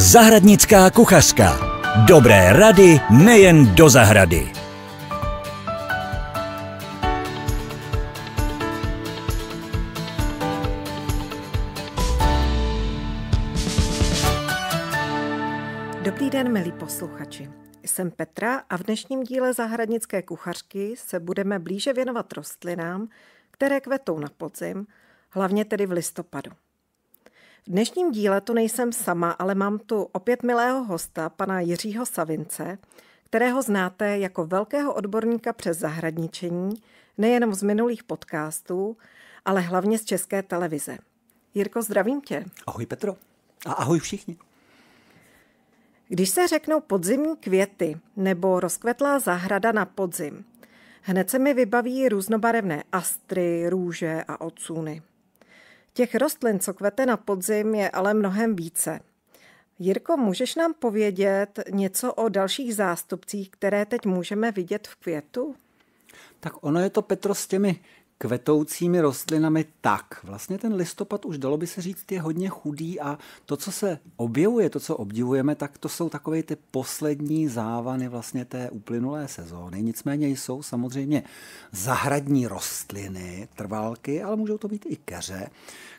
Zahradnická kuchařka. Dobré rady nejen do zahrady. Dobrý den, milí posluchači. Jsem Petra a v dnešním díle Zahradnické kuchařky se budeme blíže věnovat rostlinám, které kvetou na podzim, hlavně tedy v listopadu. V dnešním díle tu nejsem sama, ale mám tu opět milého hosta, pana Jiřího Savince, kterého znáte jako velkého odborníka přes zahradničení, nejenom z minulých podcastů, ale hlavně z České televize. Jirko, zdravím tě. Ahoj Petro. A ahoj všichni. Když se řeknou podzimní květy nebo rozkvetlá zahrada na podzim, hned se mi vybaví různobarevné astry, růže a ocuny. Těch rostlin, co kvete na podzim, je ale mnohem více. Jirko, můžeš nám povědět něco o dalších zástupcích, které teď můžeme vidět v květu? Tak ono je to, Petro, s těmi kvetoucími rostlinami tak. Vlastně ten listopad už dalo by se říct je hodně chudý a to, co se objevuje, to, co obdivujeme, tak to jsou takové ty poslední závany vlastně té uplynulé sezóny. Nicméně jsou samozřejmě zahradní rostliny, trvalky, ale můžou to být i keře,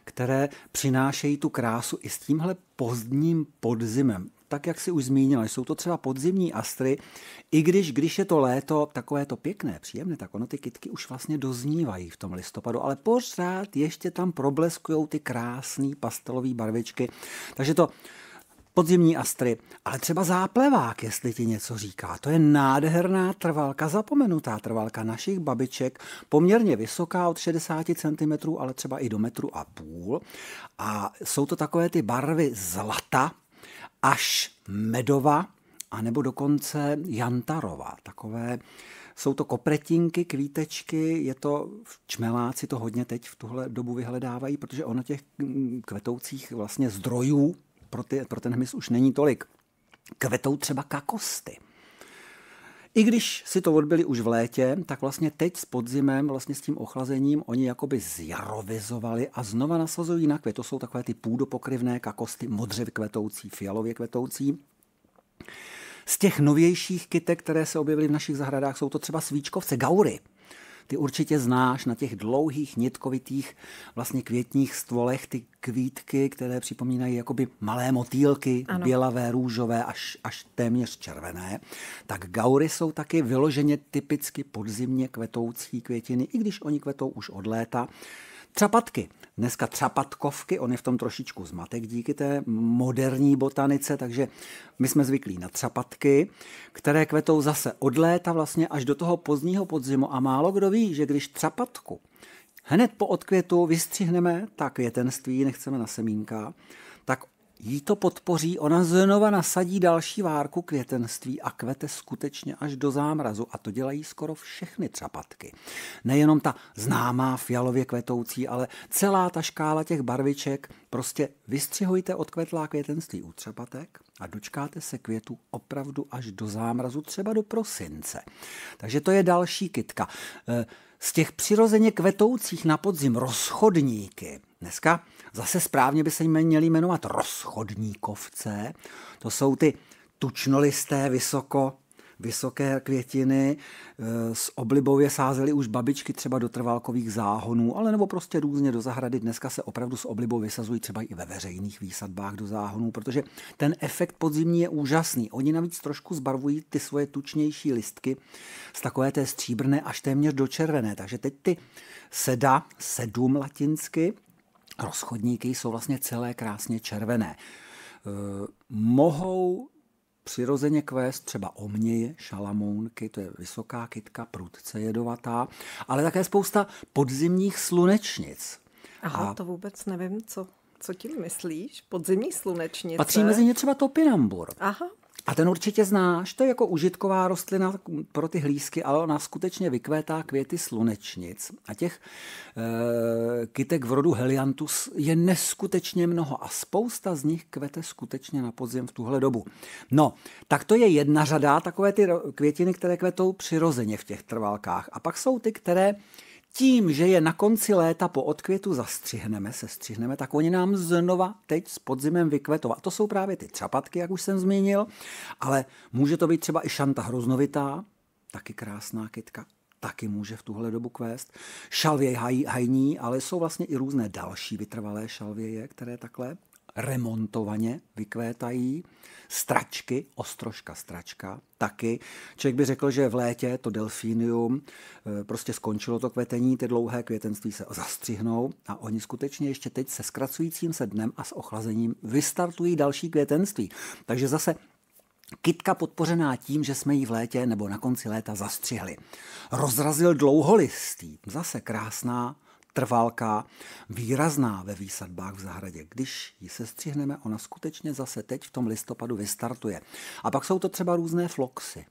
které přinášejí tu krásu i s tímhle pozdním podzimem tak, jak si už zmínila, jsou to třeba podzimní astry, i když, když je to léto, takové to pěkné, příjemné, tak ono ty kytky už vlastně doznívají v tom listopadu, ale pořád ještě tam probleskují ty krásné pastelové barvičky. Takže to podzimní astry, ale třeba záplevák, jestli ti něco říká. To je nádherná trvalka, zapomenutá trvalka našich babiček, poměrně vysoká od 60 cm, ale třeba i do metru a půl. A jsou to takové ty barvy zlata, až Medova, anebo dokonce Jantarova. Takové jsou to kopretinky, kvítečky, je to, čmeláci to hodně teď v tuhle dobu vyhledávají, protože ono těch mm, kvetoucích vlastně zdrojů pro, ty, pro ten hmyz už není tolik. Kvetou třeba kakosty. I když si to odbyli už v létě, tak vlastně teď s podzimem, vlastně s tím ochlazením, oni jakoby zjarovizovali a znova nasazují na květ. To jsou takové ty půdopokryvné kakosty, modře kvetoucí, fialově kvetoucí. Z těch novějších kytek, které se objevily v našich zahradách, jsou to třeba svíčkovce, gaury. Ty určitě znáš na těch dlouhých nitkovitých vlastně květních stvolech ty kvítky, které připomínají jakoby malé motýlky, ano. bělavé, růžové, až, až téměř červené. Tak gaury jsou taky vyloženě typicky podzimně kvetoucí květiny, i když oni kvetou už od léta. Třapatky. Dneska třapatkovky, on je v tom trošičku zmatek díky té moderní botanice, takže my jsme zvyklí na třapatky, které kvetou zase od léta vlastně až do toho pozdního podzimu a málo kdo ví, že když třapatku hned po odkvětu vystřihneme, tak květenství, nechceme na semínka, tak jí to podpoří, ona znova nasadí další várku květenství a kvete skutečně až do zámrazu. A to dělají skoro všechny třapatky. Nejenom ta známá fialově kvetoucí, ale celá ta škála těch barviček. Prostě vystřihujte odkvetlá květenství u třapatek a dočkáte se květu opravdu až do zámrazu, třeba do prosince. Takže to je další kitka. E, z těch přirozeně kvetoucích na podzim rozchodníky. Dneska Zase správně by se měli jmenovat rozchodníkovce. To jsou ty tučnolisté, vysoko, vysoké květiny. E, s je sázely už babičky třeba do trvalkových záhonů, ale nebo prostě různě do zahrady. Dneska se opravdu s oblibou vysazují třeba i ve veřejných výsadbách do záhonů, protože ten efekt podzimní je úžasný. Oni navíc trošku zbarvují ty svoje tučnější listky z takové té stříbrné až téměř do červené. Takže teď ty seda, sedm latinsky, rozchodníky jsou vlastně celé krásně červené. E, mohou přirozeně kvést třeba omněje, šalamounky, to je vysoká kytka, prudce jedovatá, ale také spousta podzimních slunečnic. Aha, A to vůbec nevím, co co tím myslíš? Podzimní slunečnice? Patří mezi ně třeba topinambur. Aha. A ten určitě znáš, to je jako užitková rostlina pro ty hlízky, ale ona skutečně vykvétá květy slunečnic. A těch e, kytek v rodu Heliantus je neskutečně mnoho a spousta z nich kvete skutečně na podzim v tuhle dobu. No, tak to je jedna řada, takové ty květiny, které kvetou přirozeně v těch trvalkách. A pak jsou ty, které tím, že je na konci léta po odkvětu zastřihneme, střihneme, tak oni nám znova teď s podzimem vykvetou. A to jsou právě ty třapatky, jak už jsem zmínil, ale může to být třeba i šanta hroznovitá, taky krásná kytka, taky může v tuhle dobu kvést. Šalvěj haj, hajní, ale jsou vlastně i různé další vytrvalé šalvěje, které takhle remontovaně vykvétají. Stračky, ostrožka stračka, taky. Člověk by řekl, že v létě to delfínium eh, prostě skončilo to kvetení, ty dlouhé květenství se zastřihnou a oni skutečně ještě teď se zkracujícím se dnem a s ochlazením vystartují další květenství. Takže zase Kytka podpořená tím, že jsme ji v létě nebo na konci léta zastřihli. Rozrazil dlouholistý, zase krásná trvalka, výrazná ve výsadbách v zahradě. Když ji sestřihneme, ona skutečně zase teď v tom listopadu vystartuje. A pak jsou to třeba různé floxy.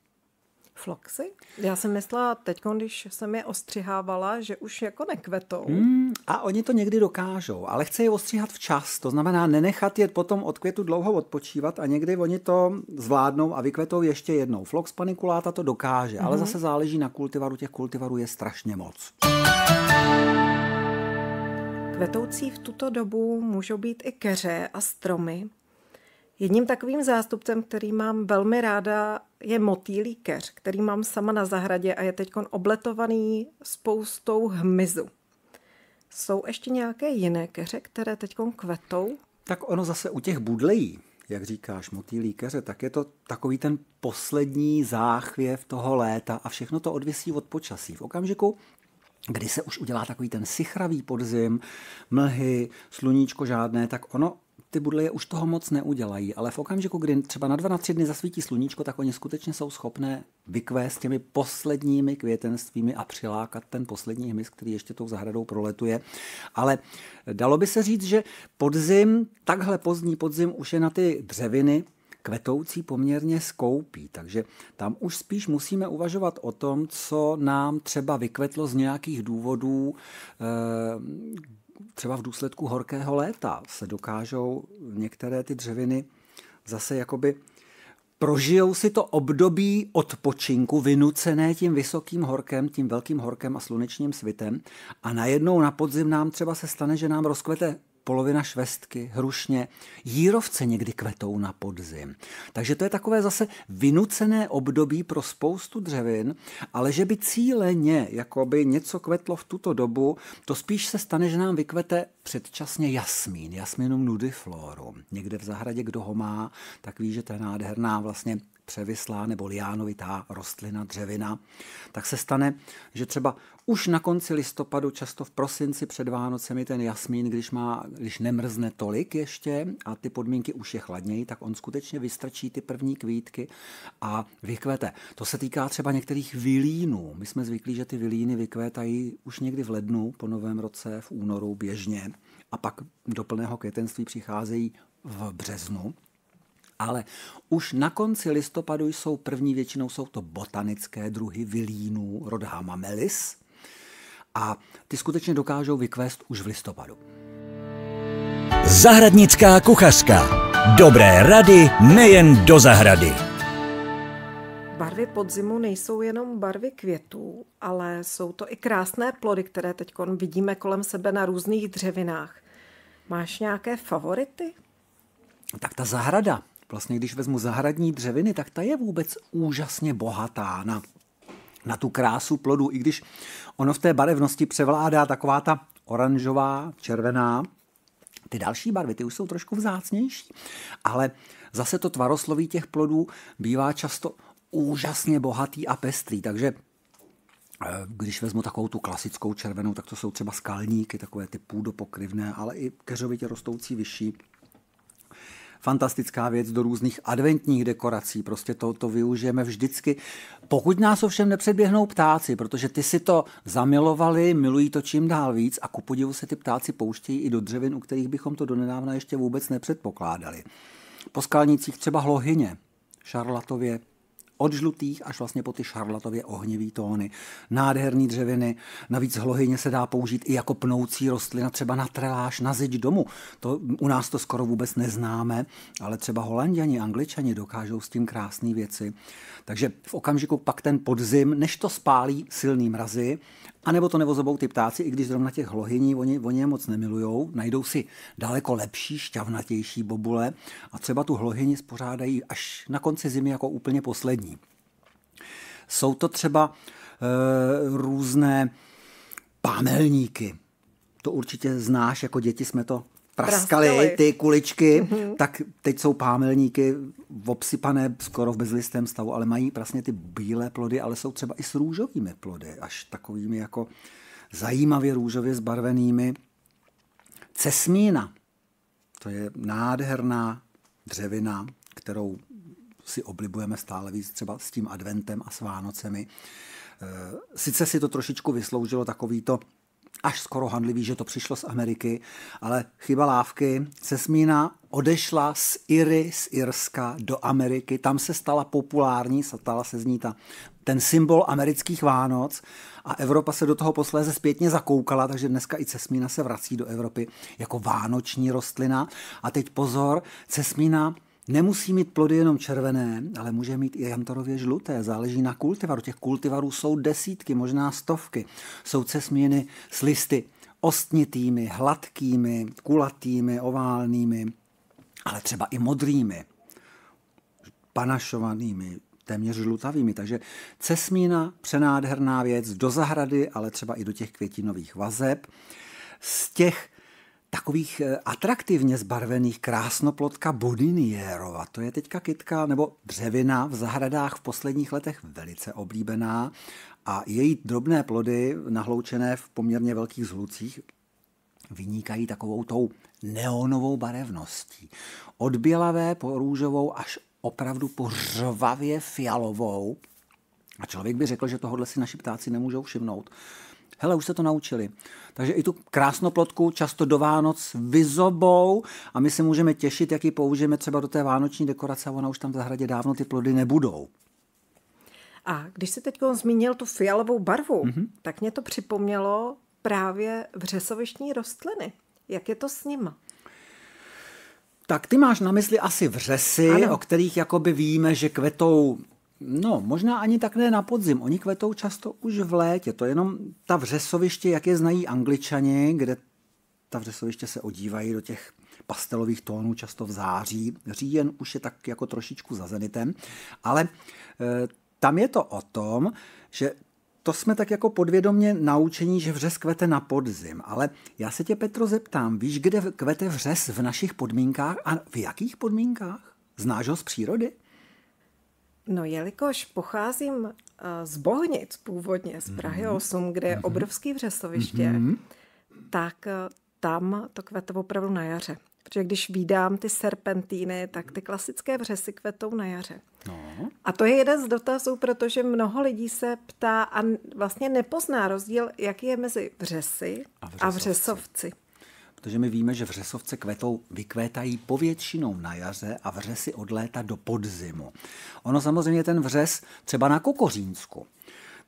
Floxy? Já jsem myslela teď, když jsem je ostřihávala, že už jako nekvetou. Hmm, a oni to někdy dokážou, ale chce je ostříhat včas, to znamená nenechat je potom od květu dlouho odpočívat a někdy oni to zvládnou a vykvetou ještě jednou. Flox panikuláta to dokáže, mm-hmm. ale mhm. zase záleží na kultivaru, těch kultivarů je strašně moc. Thank you Kvetoucí v tuto dobu můžou být i keře a stromy. Jedním takovým zástupcem, který mám velmi ráda, je motýlí keř, který mám sama na zahradě a je teď obletovaný spoustou hmyzu. Jsou ještě nějaké jiné keře, které teď kvetou? Tak ono zase u těch budlejí, jak říkáš, motýlí keře, tak je to takový ten poslední záchvěv toho léta a všechno to odvisí od počasí. V okamžiku, kdy se už udělá takový ten sichravý podzim, mlhy, sluníčko žádné, tak ono ty budleje už toho moc neudělají, ale v okamžiku, kdy třeba na dva, na tři dny zasvítí sluníčko, tak oni skutečně jsou schopné vykvést těmi posledními květenstvími a přilákat ten poslední hmyz, který ještě tou zahradou proletuje. Ale dalo by se říct, že podzim, takhle pozdní podzim už je na ty dřeviny kvetoucí poměrně skoupí, takže tam už spíš musíme uvažovat o tom, co nám třeba vykvetlo z nějakých důvodů, eh, třeba v důsledku horkého léta se dokážou některé ty dřeviny zase jakoby prožijou si to období odpočinku vynucené tím vysokým horkem, tím velkým horkem a slunečním svitem a najednou na podzim nám třeba se stane, že nám rozkvete polovina švestky, hrušně, jírovce někdy kvetou na podzim. Takže to je takové zase vynucené období pro spoustu dřevin, ale že by cíleně jako by něco kvetlo v tuto dobu, to spíš se stane, že nám vykvete předčasně jasmín, jasminum nudiflorum. Někde v zahradě, kdo ho má, tak ví, že to je nádherná vlastně převislá nebo liánovitá rostlina, dřevina, tak se stane, že třeba už na konci listopadu, často v prosinci před Vánocemi, ten jasmín, když, má, když nemrzne tolik ještě a ty podmínky už je chladněji, tak on skutečně vystrčí ty první kvítky a vykvete. To se týká třeba některých vilínů. My jsme zvyklí, že ty vilíny vykvétají už někdy v lednu po novém roce, v únoru běžně a pak do plného květenství přicházejí v březnu. Ale už na konci listopadu jsou první, většinou jsou to botanické druhy vilínů rodhama melis a ty skutečně dokážou vykvést už v listopadu. Zahradnická kuchařka. Dobré rady nejen do zahrady. Barvy podzimu nejsou jenom barvy květů, ale jsou to i krásné plody, které teď vidíme kolem sebe na různých dřevinách. Máš nějaké favority? Tak ta zahrada, vlastně když vezmu zahradní dřeviny, tak ta je vůbec úžasně bohatá na, na tu krásu plodu, i když ono v té barevnosti převládá taková ta oranžová, červená. Ty další barvy, ty už jsou trošku vzácnější, ale zase to tvarosloví těch plodů bývá často úžasně bohatý a pestrý, takže když vezmu takovou tu klasickou červenou, tak to jsou třeba skalníky, takové ty půdopokryvné, ale i keřovitě rostoucí vyšší. Fantastická věc do různých adventních dekorací, prostě to, to využijeme vždycky. Pokud nás ovšem nepředběhnou ptáci, protože ty si to zamilovali, milují to čím dál víc a ku podivu se ty ptáci pouštějí i do dřevin, u kterých bychom to donedávna ještě vůbec nepředpokládali. Po skalnicích třeba hlohyně, šarlatově, od žlutých až vlastně po ty šarlatově ohnivý tóny. Nádherný dřeviny, navíc hlohyně se dá použít i jako pnoucí rostlina, třeba na treláž, na zeď domu. To, u nás to skoro vůbec neznáme, ale třeba holanděni, angličani dokážou s tím krásné věci. Takže v okamžiku pak ten podzim, než to spálí silný mrazy a nebo to nevozobou ty ptáci, i když zrovna těch hlohyní oni, oni je moc nemilujou, najdou si daleko lepší, šťavnatější bobule a třeba tu hlohyni spořádají až na konci zimy jako úplně poslední. Jsou to třeba e, různé pámelníky. To určitě znáš, jako děti jsme to praskaly, ty kuličky, mm-hmm. tak teď jsou pámelníky obsypané skoro v bezlistém stavu, ale mají prasně ty bílé plody, ale jsou třeba i s růžovými plody, až takovými jako zajímavě růžově zbarvenými. Cesmína, to je nádherná dřevina, kterou si oblibujeme stále víc třeba s tím adventem a s Vánocemi. E, sice si to trošičku vysloužilo takový to až skoro handlivý, že to přišlo z Ameriky, ale chyba lávky. Cesmína odešla z Iry, z Irska do Ameriky, tam se stala populární, stala se z ní ta, ten symbol amerických Vánoc a Evropa se do toho posléze zpětně zakoukala, takže dneska i cesmína se vrací do Evropy jako vánoční rostlina. A teď pozor, cesmína Nemusí mít plody jenom červené, ale může mít i jantorově žluté. Záleží na kultivaru. Těch kultivarů jsou desítky, možná stovky. Jsou cesmíny s listy ostnitými, hladkými, kulatými, oválnými, ale třeba i modrými, panašovanými, téměř žlutavými. Takže cesmína, přenádherná věc do zahrady, ale třeba i do těch květinových vazeb. Z těch takových eh, atraktivně zbarvených krásnoplotka Bodiniérova. To je teďka kytka nebo dřevina v zahradách v posledních letech velice oblíbená a její drobné plody nahloučené v poměrně velkých zlucích vynikají takovou tou neonovou barevností. Od bělavé po růžovou až opravdu po řvavě fialovou. A člověk by řekl, že tohohle si naši ptáci nemůžou všimnout. Hele, už se to naučili. Takže i tu krásnoplotku často do Vánoc vyzobou a my se můžeme těšit, jak ji použijeme třeba do té vánoční dekorace a ona už tam v zahradě dávno ty plody nebudou. A když se teď zmínil tu fialovou barvu, mm-hmm. tak mě to připomnělo právě vřesovištní rostliny. Jak je to s nima? Tak ty máš na mysli asi vřesy, ano. o kterých jakoby víme, že kvetou No, možná ani tak ne na podzim. Oni kvetou často už v létě. To je jenom ta vřesoviště, jak je znají angličani, kde ta vřesoviště se odívají do těch pastelových tónů často v září. Říjen už je tak jako trošičku za zenitem, ale e, tam je to o tom, že to jsme tak jako podvědomně naučení, že vřes kvete na podzim. Ale já se tě, Petro, zeptám, víš, kde kvete vřes v našich podmínkách a v jakých podmínkách? Znáš ho z přírody? No, jelikož pocházím eh, z Bohnic původně, z Prahy 8, mhm. kde je mhm. obrovský vřesoviště, mm-hmm. tak eh, tam to kvete opravdu na jaře. Protože když vydám ty serpentíny, tak ty klasické vřesy kvetou na jaře. No. A to je jeden z dotazů, protože mnoho lidí se ptá a vlastně nepozná rozdíl, jaký je mezi vřesy a, vřesovci. a vřesovci protože my víme, že vřesovce kvetou, vykvétají povětšinou na jaře a vřesy od léta do podzimu. Ono samozřejmě ten vřes třeba na Kokořínsku,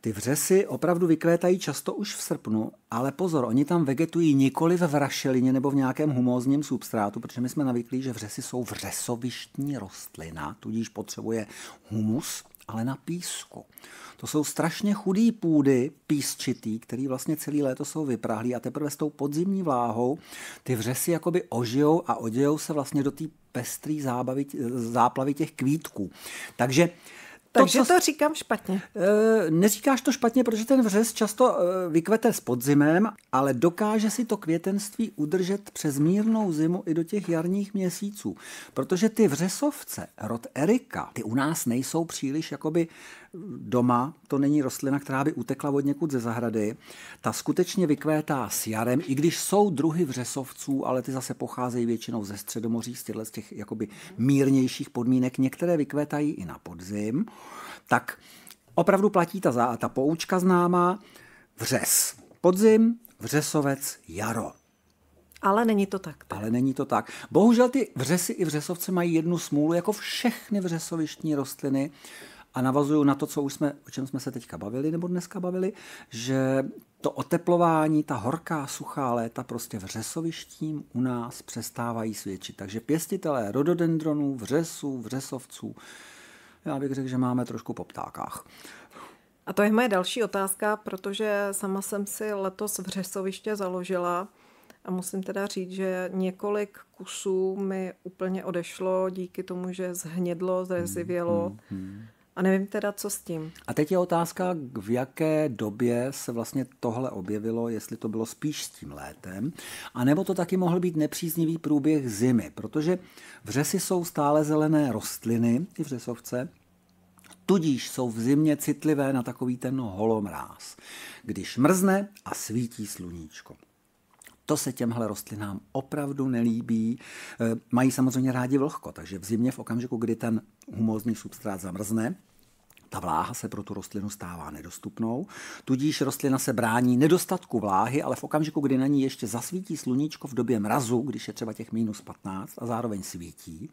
ty vřesy opravdu vykvétají často už v srpnu, ale pozor, oni tam vegetují nikoli v rašelině nebo v nějakém humózním substrátu, protože my jsme navyklí, že vřesy jsou vřesovištní rostlina, tudíž potřebuje humus, ale na písku. To jsou strašně chudý půdy, písčitý, který vlastně celý léto jsou vyprahlý a teprve s tou podzimní vláhou ty vřesy jakoby ožijou a odějou se vlastně do té pestrý zábavy, záplavy těch kvítků. Takže takže to, to říkám špatně. Eh, neříkáš to špatně, protože ten vřes často eh, vykvete s podzimem, ale dokáže si to květenství udržet přes mírnou zimu i do těch jarních měsíců. Protože ty vřesovce, rod Erika, ty u nás nejsou příliš jakoby mm, doma, to není rostlina, která by utekla od někud ze zahrady. Ta skutečně vykvétá s jarem, i když jsou druhy vřesovců, ale ty zase pocházejí většinou ze středomoří, z těch jakoby mírnějších podmínek. Některé vykvétají i na podzim tak opravdu platí ta, ta poučka známá vřes. Podzim, vřesovec, jaro. Ale není to tak, tak. Ale není to tak. Bohužel ty vřesy i vřesovce mají jednu smůlu, jako všechny vřesovištní rostliny. A navazuju na to, co už jsme, o čem jsme se teďka bavili, nebo dneska bavili, že to oteplování, ta horká, suchá léta prostě vřesovištím u nás přestávají svědčit. Takže pěstitelé rododendronů, vřesů, vřesovců, já bych řekl, že máme trošku po ptákách. A to je moje další otázka, protože sama jsem si letos v Řesoviště založila a musím teda říct, že několik kusů mi úplně odešlo díky tomu, že zhnědlo, hmm, zrezivělo. Hmm, hmm, hmm. A nevím teda, co s tím. A teď je otázka, v jaké době se vlastně tohle objevilo, jestli to bylo spíš s tím létem, anebo to taky mohl být nepříznivý průběh zimy, protože vřesy jsou stále zelené rostliny, i vřesovce, tudíž jsou v zimě citlivé na takový ten holomráz, když mrzne a svítí sluníčko. To se těmhle rostlinám opravdu nelíbí. Eh, mají samozřejmě rádi vlhko, takže v zimě v okamžiku, kdy ten humózní substrát zamrzne, ta vláha se pro tu rostlinu stává nedostupnou, tudíž rostlina se brání nedostatku vláhy, ale v okamžiku, kdy na ní ještě zasvítí sluníčko v době mrazu, když je třeba těch minus 15 a zároveň svítí,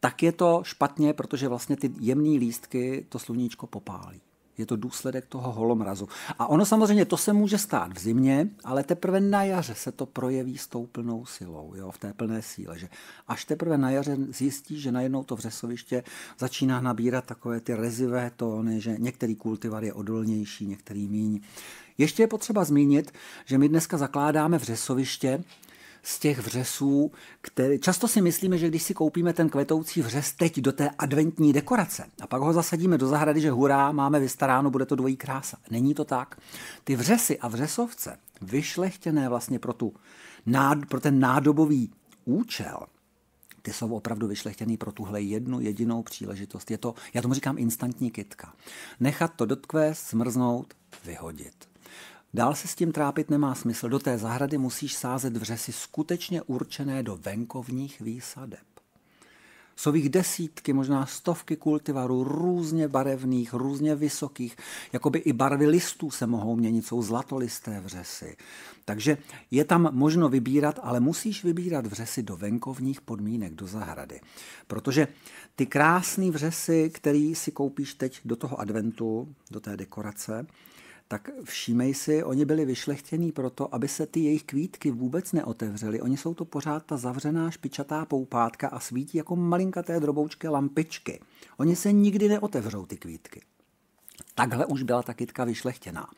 tak je to špatně, protože vlastně ty jemné lístky to sluníčko popálí. Je to důsledek toho holomrazu. A ono samozřejmě to se může stát v zimě, ale teprve na jaře se to projeví s tou plnou silou, jo, v té plné síle. Že až teprve na jaře zjistí, že najednou to vřesoviště začíná nabírat takové ty rezivé tóny, že některý kultivar je odolnější, některý míň. Ještě je potřeba zmínit, že my dneska zakládáme vřesoviště, z těch vřesů, který... často si myslíme, že když si koupíme ten kvetoucí vřes teď do té adventní dekorace a pak ho zasadíme do zahrady, že hurá, máme vystaráno, bude to dvojí krása. Není to tak. Ty vřesy a vřesovce, vyšlechtěné vlastně pro, tu, nád, pro ten nádobový účel, ty jsou opravdu vyšlechtěný pro tuhle jednu jedinou příležitost. Je to, já tomu říkám, instantní kitka. Nechat to dotkvést, smrznout, vyhodit. Dál se s tím trápit nemá smysl. Do té zahrady musíš sázet vřesy skutečně určené do venkovních výsadeb. Jsou jich desítky, možná stovky kultivarů, různě barevných, různě vysokých, jakoby i barvy listů se mohou měnit, jsou zlatolisté vřesy. Takže je tam možno vybírat, ale musíš vybírat vřesy do venkovních podmínek, do zahrady. Protože ty krásné vřesy, které si koupíš teď do toho adventu, do té dekorace, tak všímej si, oni byli vyšlechtění proto, aby se ty jejich kvítky vůbec neotevřely. Oni jsou to pořád ta zavřená špičatá poupátka a svítí jako malinkaté droboučké lampičky. Oni se nikdy neotevřou, ty kvítky. Takhle už byla ta kytka vyšlechtěná.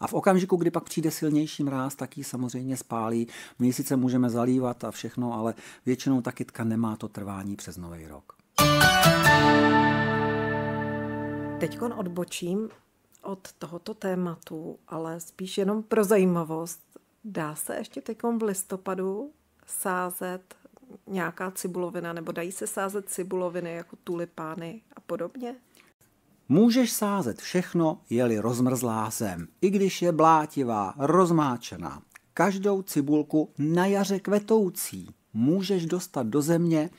A v okamžiku, kdy pak přijde silnější mráz, tak ji samozřejmě spálí. My sice můžeme zalívat a všechno, ale většinou ta kytka nemá to trvání přes nový rok. Teď odbočím od tohoto tématu, ale spíš jenom pro zajímavost. Dá se ještě teď v listopadu sázet nějaká cibulovina, nebo dají se sázet cibuloviny jako tulipány a podobně? Můžeš sázet všechno, je-li rozmrzlá zem, i když je blátivá, rozmáčená. Každou cibulku na jaře kvetoucí můžeš dostat do země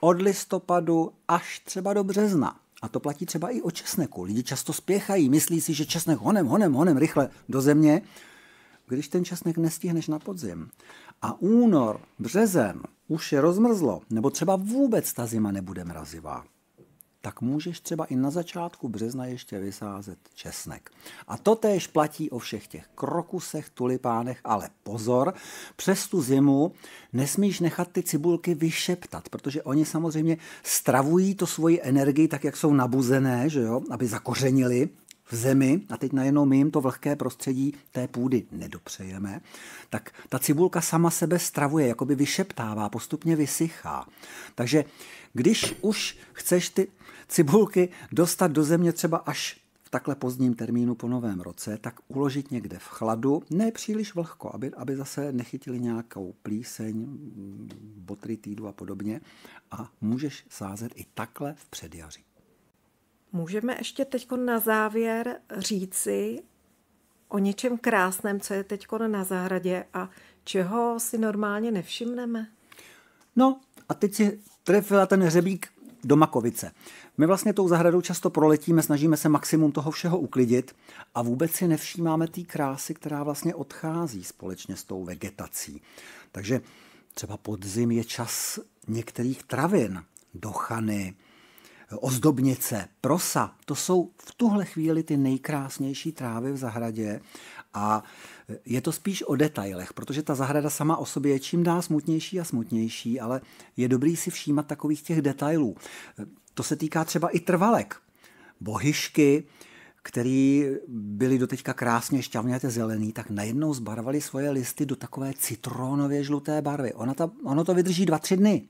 od listopadu až třeba do března. A to platí třeba i o česneku. Lidi často spěchají, myslí si, že česnek honem, honem, honem, rychle do země, když ten česnek nestihneš na podzim. A únor, březen už je rozmrzlo, nebo třeba vůbec ta zima nebude mrazivá tak můžeš třeba i na začátku března ještě vysázet česnek. A to též platí o všech těch krokusech, tulipánech, ale pozor, přes tu zimu nesmíš nechat ty cibulky vyšeptat, protože oni samozřejmě stravují to svoji energii tak, jak jsou nabuzené, že jo, aby zakořenili v zemi a teď najednou my jim to vlhké prostředí té půdy nedopřejeme, tak ta cibulka sama sebe stravuje, jakoby vyšeptává, postupně vysychá. Takže když už chceš ty cibulky dostat do země třeba až v takhle pozdním termínu po novém roce, tak uložit někde v chladu, ne příliš vlhko, aby, aby zase nechytili nějakou plíseň, botry týdu a podobně. A můžeš sázet i takhle v předjaří. Můžeme ještě teď na závěr říci o něčem krásném, co je teď na zahradě a čeho si normálně nevšimneme? No a teď si trefila ten hřebík do Makovice. My vlastně tou zahradou často proletíme, snažíme se maximum toho všeho uklidit a vůbec si nevšímáme té krásy, která vlastně odchází společně s tou vegetací. Takže třeba podzim je čas některých travin, dochany, ozdobnice, prosa, to jsou v tuhle chvíli ty nejkrásnější trávy v zahradě a je to spíš o detailech, protože ta zahrada sama o sobě je čím dál smutnější a smutnější, ale je dobrý si všímat takových těch detailů. To se týká třeba i trvalek, bohyšky, který byly doteďka krásně šťavněte zelený, tak najednou zbarvali svoje listy do takové citronově žluté barvy. Ona ta, ono to vydrží dva, tři dny.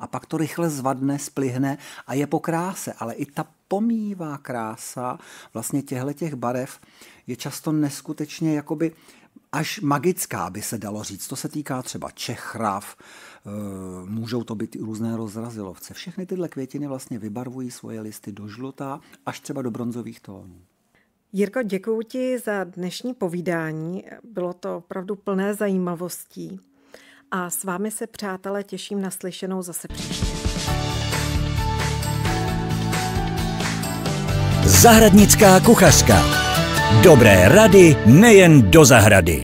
A pak to rychle zvadne, splihne a je po kráse. Ale i ta pomývá krása vlastně těchto těch barev je často neskutečně jakoby až magická, by se dalo říct. To se týká třeba čechrav, eh, můžou to být i různé rozrazilovce. Všechny tyhle květiny vlastně vybarvují svoje listy do žlutá až třeba do bronzových tónů. Jirko, děkuji ti za dnešní povídání. Bylo to opravdu plné zajímavostí a s vámi se, přátelé, těším na slyšenou zase příště. Zahradnická kuchařka. Dobré rady nejen do zahrady.